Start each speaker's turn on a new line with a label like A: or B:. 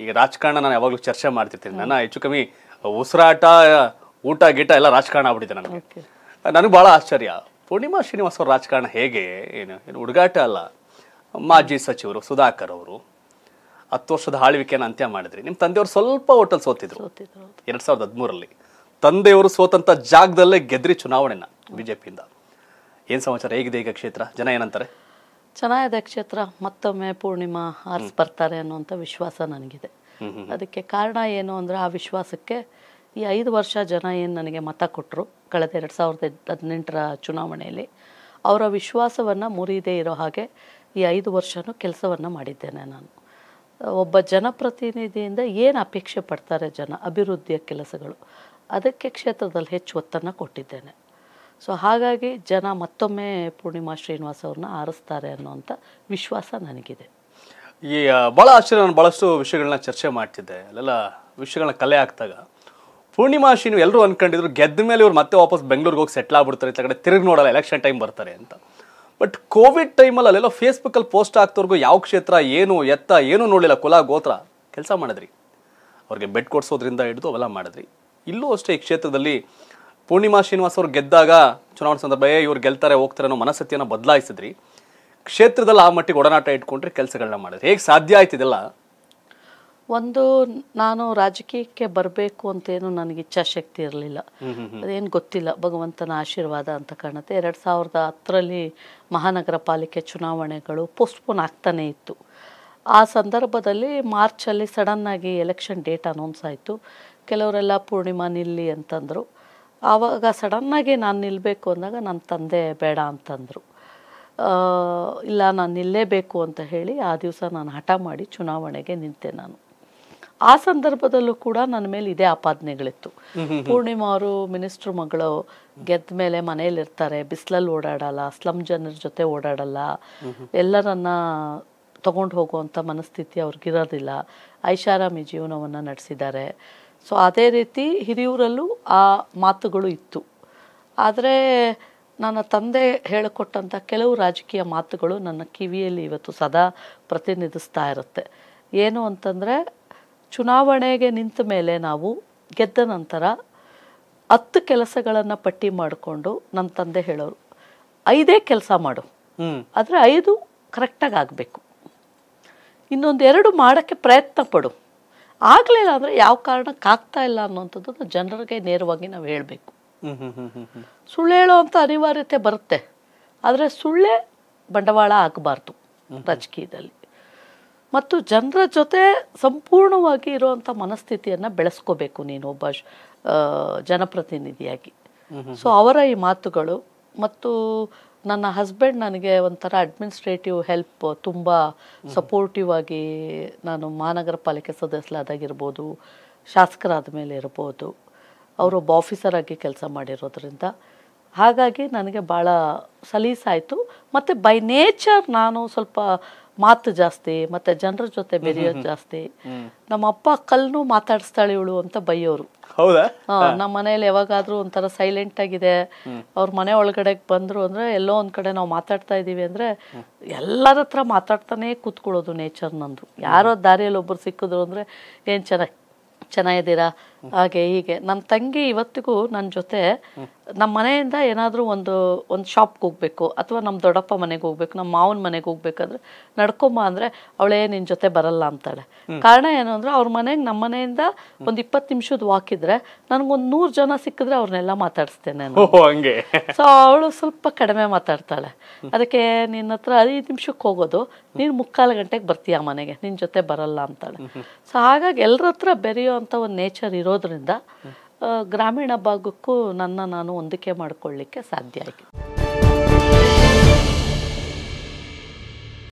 A: ಈಗ ರಾಜಕಾರಣ ನಾನು ಯಾವಾಗಲೂ ಚರ್ಚೆ ಮಾಡ್ತಿರ್ತೀನಿ ನನ್ನ ಹೆಚ್ಚು ಕಮ್ಮಿ ಉಸಿರಾಟ ಊಟ ಗೀಟ ಎಲ್ಲ ರಾಜಕಾರಣ ಆಗ್ಬಿಟ್ಟಿದೆ ನನಗೆ ನನಗೆ ಬಹಳ ಆಶ್ಚರ್ಯ ಪೂರ್ಣಿಮಾ ಶ್ರೀನಿವಾಸ ಅವ್ರ ರಾಜಕಾರಣ ಹೇಗೆ ಏನು ಏನು ಹುಡುಗಾಟ ಅಲ್ಲ ಮಾಜಿ ಸಚಿವರು ಸುಧಾಕರ್ ಅವರು ಹತ್ತು ವರ್ಷದ ಆಳ್ವಿಕೆಯನ್ನು ಅಂತ್ಯ ಮಾಡಿದ್ರಿ ನಿಮ್ಮ ತಂದೆಯವರು ಸ್ವಲ್ಪ ಹೋಟೆಲ್ ಸೋತಿದ್ರು ಎರಡ್ ಸಾವಿರದ ಹದಿಮೂರಲ್ಲಿ ತಂದೆಯವರು ಸೋತಂಥ ಜಾಗದಲ್ಲೇ ಗೆದ್ರಿ ಚುನಾವಣೆನ ಬಿಜೆಪಿಯಿಂದ ಜೆ ಏನು ಸಮಾಚಾರ ಹೇಗಿದೆ ಈಗ ಕ್ಷೇತ್ರ ಜನ ಏನಂತಾರೆ
B: ಚೆನ್ನಾಗಿದೆ ಕ್ಷೇತ್ರ ಮತ್ತೊಮ್ಮೆ ಪೂರ್ಣಿಮಾ ಆರ್ಸ್ ಬರ್ತಾರೆ ಅನ್ನುವಂಥ ವಿಶ್ವಾಸ ನನಗಿದೆ ಅದಕ್ಕೆ ಕಾರಣ ಏನು ಅಂದರೆ ಆ ವಿಶ್ವಾಸಕ್ಕೆ ಈ ಐದು ವರ್ಷ ಜನ ಏನು ನನಗೆ ಮತ ಕೊಟ್ಟರು ಕಳೆದ ಎರಡು ಸಾವಿರದ ಹದಿನೆಂಟರ ಚುನಾವಣೆಯಲ್ಲಿ ಅವರ ವಿಶ್ವಾಸವನ್ನು ಮುರಿದೇ ಇರೋ ಹಾಗೆ ಈ ಐದು ವರ್ಷನೂ ಕೆಲಸವನ್ನು ಮಾಡಿದ್ದೇನೆ ನಾನು ಒಬ್ಬ ಜನಪ್ರತಿನಿಧಿಯಿಂದ ಏನು ಅಪೇಕ್ಷೆ ಪಡ್ತಾರೆ ಜನ ಅಭಿವೃದ್ಧಿಯ ಕೆಲಸಗಳು ಅದಕ್ಕೆ ಕ್ಷೇತ್ರದಲ್ಲಿ ಹೆಚ್ಚು ಒತ್ತನ್ನು ಕೊಟ್ಟಿದ್ದೇನೆ ಸೊ ಹಾಗಾಗಿ ಜನ ಮತ್ತೊಮ್ಮೆ ಪೂರ್ಣಿಮಾ ಶ್ರೀನಿವಾಸ ಅವ್ರನ್ನ ಆರಿಸ್ತಾರೆ ಅನ್ನೋಂಥ ವಿಶ್ವಾಸ ನನಗಿದೆ
A: ಈ ಭಾಳ ಆಶ್ಚರ್ಯ ನಾನು ಭಾಳಷ್ಟು ವಿಷಯಗಳನ್ನ ಚರ್ಚೆ ಮಾಡ್ತಿದ್ದೆ ಅಲ್ಲೆಲ್ಲ ವಿಷಯಗಳನ್ನ ಕಲೆ ಹಾಕಿದಾಗ ಪೂರ್ಣಿಮಾ ಶ್ರೀನಿ ಎಲ್ಲರೂ ಅನ್ಕೊಂಡಿದ್ರು ಗೆದ್ದ ಮೇಲೆ ಇವ್ರು ಮತ್ತೆ ವಾಪಸ್ ಬೆಂಗಳೂರಿಗೆ ಹೋಗಿ ಸೆಟ್ಲ್ ಆಗ್ಬಿಡ್ತಾರೆ ಈ ಕಡೆ ತಿರುಗಿ ನೋಡಲ್ಲ ಎಲೆಕ್ಷನ್ ಟೈಮ್ ಬರ್ತಾರೆ ಅಂತ ಬಟ್ ಕೋವಿಡ್ ಟೈಮಲ್ಲಿ ಅಲ್ಲೆಲ್ಲ ಫೇಸ್ಬುಕ್ಕಲ್ಲಿ ಪೋಸ್ಟ್ ಆಗ್ತವ್ರಿಗೂ ಯಾವ ಕ್ಷೇತ್ರ ಏನು ಎತ್ತ ಏನೂ ನೋಡಲಿಲ್ಲ ಕುಲ ಗೋತ್ರ ಕೆಲಸ ಮಾಡಿದ್ರಿ ಅವ್ರಿಗೆ ಬೆಡ್ ಕೊಡಿಸೋದ್ರಿಂದ ಹಿಡಿದು ಅವೆಲ್ಲ ಮಾಡಿದ್ರಿ ಇಲ್ಲೂ ಅಷ್ಟೇ ಈ ಕ್ಷೇತ್ರದಲ್ಲಿ ಪೂರ್ಣಿಮಾ ಶ್ರೀನಿವಾಸ್ ಅವರು ಗೆದ್ದಾಗ ಚುನಾವಣಾ ಸಂದರ್ಭ ಇವ್ರು ಗೆಲ್ತಾರೆ ಹೋಗ್ತಾರೆ ಅನ್ನೋ ಮನಸ್ಥಿತಿಯನ್ನು ಬದಲಾಯಿಸಿದ್ರಿ ಕ್ಷೇತ್ರದಲ್ಲಿ ಆ ಮಟ್ಟಿಗೆ ಒಡನಾಟ ಇಟ್ಕೊಂಡ್ರೆ ಕೆಲಸಗಳನ್ನ ಮಾಡಿದ್ರಿ ಹೇಗೆ ಸಾಧ್ಯ ಆಯ್ತಿದೆಲ್ಲ
B: ಒಂದು ನಾನು ರಾಜಕೀಯಕ್ಕೆ ಬರಬೇಕು ಅಂತೇನು ನನಗೆ ಇಚ್ಛಾಶಕ್ತಿ ಇರಲಿಲ್ಲ ಅದೇನು ಗೊತ್ತಿಲ್ಲ ಭಗವಂತನ ಆಶೀರ್ವಾದ ಅಂತ ಕಾಣುತ್ತೆ ಎರಡು ಸಾವಿರದ ಹತ್ತರಲ್ಲಿ ಮಹಾನಗರ ಪಾಲಿಕೆ ಚುನಾವಣೆಗಳು ಪೋಸ್ಟ್ಪೋನ್ ಆಗ್ತಾನೇ ಇತ್ತು ಆ ಸಂದರ್ಭದಲ್ಲಿ ಮಾರ್ಚಲ್ಲಿ ಸಡನ್ನಾಗಿ ಎಲೆಕ್ಷನ್ ಡೇಟ್ ಅನೌನ್ಸ್ ಆಯಿತು ಕೆಲವರೆಲ್ಲ ಪೂರ್ಣಿಮಾ ನಿಲ್ಲಿ ಅಂತಂದರು ಆವಾಗ ಸಡನ್ನಾಗಿ ನಾನು ನಿಲ್ಲಬೇಕು ಅಂದಾಗ ನನ್ನ ತಂದೆ ಬೇಡ ಅಂತಂದರು ಇಲ್ಲ ನಾನು ನಿಲ್ಲೇಬೇಕು ಅಂತ ಹೇಳಿ ಆ ದಿವಸ ನಾನು ಹಠ ಮಾಡಿ ಚುನಾವಣೆಗೆ ನಿಂತೆ ನಾನು ಆ ಸಂದರ್ಭದಲ್ಲೂ ಕೂಡ ನನ್ನ ಮೇಲೆ ಇದೇ ಆಪಾದನೆಗಳಿತ್ತು ಪೂರ್ಣಿಮಾ ಅವರು ಮಿನಿಸ್ಟ್ರ್ ಮಗಳು ಗೆದ್ದ ಮೇಲೆ ಇರ್ತಾರೆ ಬಿಸಿಲಲ್ಲಿ ಓಡಾಡಲ್ಲ ಸ್ಲಮ್ ಜನರ ಜೊತೆ ಓಡಾಡಲ್ಲ ಎಲ್ಲರನ್ನ ತಗೊಂಡು ಹೋಗುವಂಥ ಮನಸ್ಥಿತಿ ಅವ್ರಿಗಿರೋದಿಲ್ಲ ಐಷಾರಾಮಿ ಜೀವನವನ್ನು ನಡೆಸಿದ್ದಾರೆ ಸೊ ಅದೇ ರೀತಿ ಹಿರಿಯೂರಲ್ಲೂ ಆ ಮಾತುಗಳು ಇತ್ತು ಆದರೆ ನನ್ನ ತಂದೆ ಹೇಳಿಕೊಟ್ಟಂಥ ಕೆಲವು ರಾಜಕೀಯ ಮಾತುಗಳು ನನ್ನ ಕಿವಿಯಲ್ಲಿ ಇವತ್ತು ಸದಾ ಪ್ರತಿನಿಧಿಸ್ತಾ ಇರುತ್ತೆ ಏನು ಅಂತಂದರೆ ಚುನಾವಣೆಗೆ ನಿಂತ ಮೇಲೆ ನಾವು ಗೆದ್ದ ನಂತರ ಹತ್ತು ಕೆಲಸಗಳನ್ನು ಪಟ್ಟಿ ಮಾಡಿಕೊಂಡು ನನ್ನ ತಂದೆ ಹೇಳೋರು ಐದೇ ಕೆಲಸ ಮಾಡು ಆದರೆ ಐದು ಕರೆಕ್ಟಾಗಿ ಆಗಬೇಕು ಇನ್ನೊಂದು ಎರಡು ಮಾಡೋಕ್ಕೆ ಪ್ರಯತ್ನ ಪಡು ಆಗ್ಲಿಲ್ಲ ಅಂದ್ರೆ ಯಾವ ಕಾರಣಕ್ಕಾಗ್ತಾ ಇಲ್ಲ ಅನ್ನೋಂಥದ್ದನ್ನ ಜನರಿಗೆ ನೇರವಾಗಿ ನಾವು ಹೇಳಬೇಕು ಸುಳ್ಳು ಹೇಳೋ ಅನಿವಾರ್ಯತೆ ಬರುತ್ತೆ ಆದರೆ ಸುಳ್ಳೇ ಬಂಡವಾಳ ಆಗಬಾರ್ದು ರಾಜಕೀಯದಲ್ಲಿ ಮತ್ತು ಜನರ ಜೊತೆ ಸಂಪೂರ್ಣವಾಗಿ ಇರುವಂತ ಮನಸ್ಥಿತಿಯನ್ನು ಬೆಳೆಸ್ಕೋಬೇಕು ನೀನು ಒಬ್ಬ ಜನಪ್ರತಿನಿಧಿಯಾಗಿ ಸೊ ಅವರ ಈ ಮಾತುಗಳು ಮತ್ತು ನನ್ನ ಹಸ್ಬೆಂಡ್ ನನಗೆ ಒಂಥರ ಅಡ್ಮಿನಿಸ್ಟ್ರೇಟಿವ್ ಹೆಲ್ಪ್ ತುಂಬ ಸಪೋರ್ಟಿವ್ ಆಗಿ ನಾನು ಮಹಾನಗರ ಪಾಲಿಕೆ ಸದಸ್ಯರಾದಾಗಿರ್ಬೋದು ಶಾಸಕರಾದ ಮೇಲೆ ಇರ್ಬೋದು ಅವರೊಬ್ಬ ಆಫೀಸರ್ ಆಗಿ ಕೆಲಸ ಮಾಡಿರೋದ್ರಿಂದ ಹಾಗಾಗಿ ನನಗೆ ಭಾಳ ಸಲೀಸಾಯಿತು ಮತ್ತು ಬೈ ನೇಚರ್ ನಾನು ಸ್ವಲ್ಪ ಮಾತು ಜಾಸ್ತಿ ಮತ್ತೆ ಜನರ ಜೊತೆ ಬೆರೆಯೋದು ಜಾಸ್ತಿ ನಮ್ಮ ಅಪ್ಪ ಅಕ್ಕಲ್ನು ಮಾತಾಡಿಸ್ತಾಳೆ ಇವಳು ಅಂತ ಬೈಯೋರು ನಮ್ಮ ಮನೇಲಿ ಯಾವಾಗಾದ್ರೂ ಒಂಥರ ಸೈಲೆಂಟ್ ಆಗಿದೆ ಅವ್ರ ಮನೆ ಒಳಗಡೆ ಬಂದ್ರು ಅಂದ್ರೆ ಎಲ್ಲೋ ಒಂದ್ ಕಡೆ ನಾವು ಮಾತಾಡ್ತಾ ಇದೀವಿ ಅಂದ್ರೆ ಎಲ್ಲರ ಹತ್ರ ಮಾತಾಡ್ತಾನೆ ಕುತ್ಕೊಳ್ಳೋದು ನೇಚರ್ ನಂದು ಯಾರೋ ದಾರಿಯಲ್ಲಿ ಒಬ್ರು ಸಿಕ್ಕಿದ್ರು ಅಂದ್ರೆ ಏನ್ ಚೆನ್ನಾಗಿ ಚೆನ್ನಾಗಿದ್ದೀರಾ ಹಾಗೆ ಹೀಗೆ ನನ್ನ ತಂಗಿ ಇವತ್ತಿಗೂ ನನ್ನ ಜೊತೆ ನಮ್ಮ ಮನೆಯಿಂದ ಏನಾದರೂ ಒಂದು ಒಂದು ಶಾಪ್ಗೆ ಹೋಗಬೇಕು ಅಥವಾ ನಮ್ಮ ದೊಡ್ಡಪ್ಪ ಮನೆಗೆ ಹೋಗ್ಬೇಕು ನಮ್ಮ ಮಾವನ ಮನೆಗೆ ಹೋಗ್ಬೇಕಾದ್ರೆ ನಡ್ಕೊಂಬ ಅಂದರೆ ಅವಳೇ ನಿನ್ನ ಜೊತೆ ಬರಲ್ಲ ಅಂತಾಳೆ ಕಾರಣ ಏನು ಅಂದರೆ ಅವ್ರ ಮನೆಗೆ ನಮ್ಮ ಮನೆಯಿಂದ ಒಂದು ಇಪ್ಪತ್ತು ನಿಮಿಷದ ವಾಕ್ ಇದ್ರೆ ನನಗೊಂದು ನೂರು ಜನ ಸಿಕ್ಕಿದ್ರೆ ಅವ್ರನ್ನೆಲ್ಲ ಮಾತಾಡಿಸ್ತೇನೆ ಸೊ ಅವಳು ಸ್ವಲ್ಪ ಕಡಿಮೆ ಮಾತಾಡ್ತಾಳೆ ಅದಕ್ಕೆ ನಿನ್ನ ಹತ್ರ ಐದು ನಿಮಿಷಕ್ಕೆ ಹೋಗೋದು ನೀನು ಮುಕ್ಕಾಲು ಗಂಟೆಗೆ ಬರ್ತೀಯ ಮನೆಗೆ ನಿನ್ನ ಜೊತೆ ಬರಲ್ಲ ಅಂತಾಳೆ ಸೊ ಹಾಗಾಗಿ ಎಲ್ಲರ ಹತ್ರ ಅಂತ ಒಂದು ನೇಚರ್ ಇರೋದ್ರಿಂದ ಗ್ರಾಮೀಣ ಭಾಗಕ್ಕೂ ನನ್ನ ನಾನು ಹೊಂದಿಕೆ ಮಾಡಿಕೊಳ್ಳಿಕ್ಕೆ ಸಾಧ್ಯ ಆಯಿತು